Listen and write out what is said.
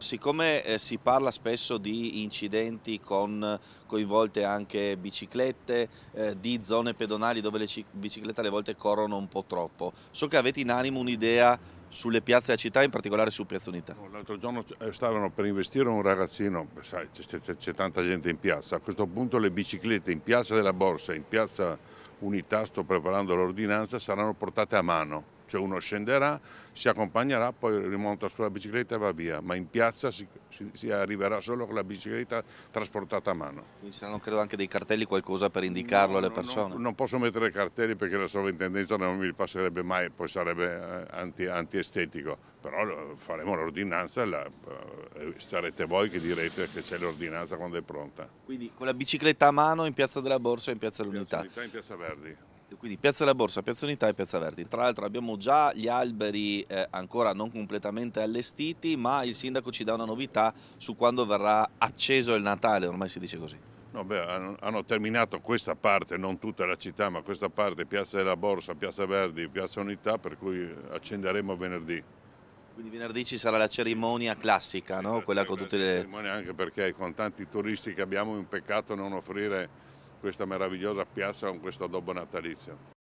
Siccome eh, si parla spesso di incidenti con coinvolte anche biciclette, eh, di zone pedonali dove le biciclette alle volte corrono un po' troppo, so che avete in animo un'idea sulle piazze della città, in particolare su Piazza Unità. L'altro giorno eh, stavano per investire un ragazzino, sai, c'è tanta gente in piazza, a questo punto le biciclette in piazza della Borsa, in piazza Unità, sto preparando l'ordinanza, saranno portate a mano cioè uno scenderà, si accompagnerà, poi rimonta sulla bicicletta e va via, ma in piazza si, si, si arriverà solo con la bicicletta trasportata a mano. Quindi saranno credo anche dei cartelli qualcosa per indicarlo no, alle persone? No, no, non posso mettere cartelli perché la sovrintendenza non mi passerebbe mai, poi sarebbe eh, anti, antiestetico, però eh, faremo l'ordinanza eh, e sarete voi che direte che c'è l'ordinanza quando è pronta. Quindi con la bicicletta a mano in piazza della Borsa e in piazza dell'Unità? In piazza Unità in piazza Verdi quindi Piazza della Borsa, Piazza Unità e Piazza Verdi. Tra l'altro abbiamo già gli alberi eh, ancora non completamente allestiti, ma il sindaco ci dà una novità su quando verrà acceso il Natale, ormai si dice così. No, beh, hanno, hanno terminato questa parte, non tutta la città, ma questa parte, Piazza della Borsa, Piazza Verdi, Piazza Unità, per cui accenderemo venerdì. Quindi venerdì ci sarà la cerimonia classica, no? Quella con tutte le... cerimonia anche perché con tanti turisti che abbiamo è un peccato non offrire questa meravigliosa piazza con questo addobbo natalizio.